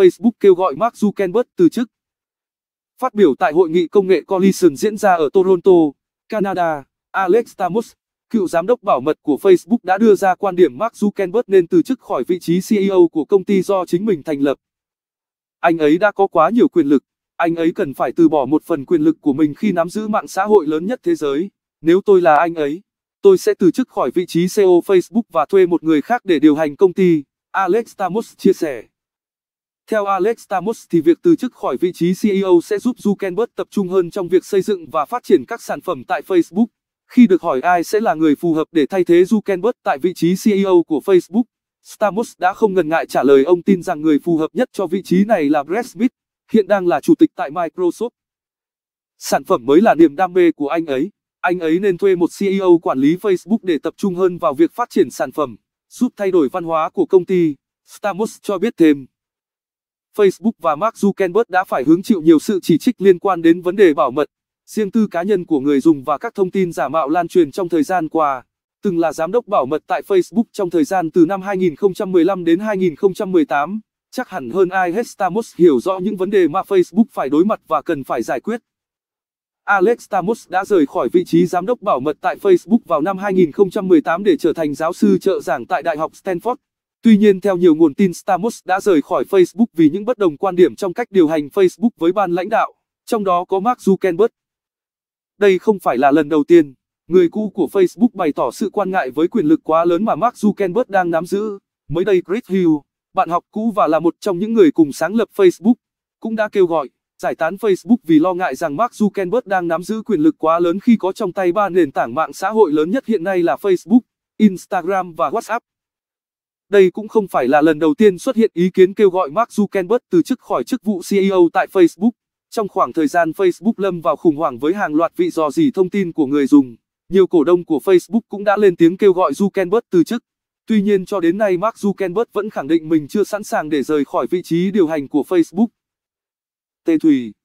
Facebook kêu gọi Mark Zuckerberg từ chức. Phát biểu tại hội nghị công nghệ Collision diễn ra ở Toronto, Canada, Alex Stamos, cựu giám đốc bảo mật của Facebook đã đưa ra quan điểm Mark Zuckerberg nên từ chức khỏi vị trí CEO của công ty do chính mình thành lập. Anh ấy đã có quá nhiều quyền lực, anh ấy cần phải từ bỏ một phần quyền lực của mình khi nắm giữ mạng xã hội lớn nhất thế giới. Nếu tôi là anh ấy, tôi sẽ từ chức khỏi vị trí CEO Facebook và thuê một người khác để điều hành công ty, Alex Stamos chia sẻ. Theo Alex Stamos thì việc từ chức khỏi vị trí CEO sẽ giúp Zuckerberg tập trung hơn trong việc xây dựng và phát triển các sản phẩm tại Facebook. Khi được hỏi ai sẽ là người phù hợp để thay thế Zuckerberg tại vị trí CEO của Facebook, Stamos đã không ngần ngại trả lời ông tin rằng người phù hợp nhất cho vị trí này là Brad Smith, hiện đang là chủ tịch tại Microsoft. Sản phẩm mới là niềm đam mê của anh ấy, anh ấy nên thuê một CEO quản lý Facebook để tập trung hơn vào việc phát triển sản phẩm, giúp thay đổi văn hóa của công ty, Stamos cho biết thêm. Facebook và Mark Zuckerberg đã phải hứng chịu nhiều sự chỉ trích liên quan đến vấn đề bảo mật, riêng tư cá nhân của người dùng và các thông tin giả mạo lan truyền trong thời gian qua. Từng là giám đốc bảo mật tại Facebook trong thời gian từ năm 2015 đến 2018, chắc hẳn hơn ai hết Stamos hiểu rõ những vấn đề mà Facebook phải đối mặt và cần phải giải quyết. Alex Stamos đã rời khỏi vị trí giám đốc bảo mật tại Facebook vào năm 2018 để trở thành giáo sư trợ giảng tại Đại học Stanford. Tuy nhiên theo nhiều nguồn tin Stamos đã rời khỏi Facebook vì những bất đồng quan điểm trong cách điều hành Facebook với ban lãnh đạo, trong đó có Mark Zuckerberg. Đây không phải là lần đầu tiên, người cũ của Facebook bày tỏ sự quan ngại với quyền lực quá lớn mà Mark Zuckerberg đang nắm giữ. Mới đây Chris Hill, bạn học cũ và là một trong những người cùng sáng lập Facebook, cũng đã kêu gọi giải tán Facebook vì lo ngại rằng Mark Zuckerberg đang nắm giữ quyền lực quá lớn khi có trong tay ba nền tảng mạng xã hội lớn nhất hiện nay là Facebook, Instagram và WhatsApp. Đây cũng không phải là lần đầu tiên xuất hiện ý kiến kêu gọi Mark Zuckerberg từ chức khỏi chức vụ CEO tại Facebook. Trong khoảng thời gian Facebook lâm vào khủng hoảng với hàng loạt vị dò dỉ thông tin của người dùng, nhiều cổ đông của Facebook cũng đã lên tiếng kêu gọi Zuckerberg từ chức. Tuy nhiên cho đến nay Mark Zuckerberg vẫn khẳng định mình chưa sẵn sàng để rời khỏi vị trí điều hành của Facebook. Tê Thủy.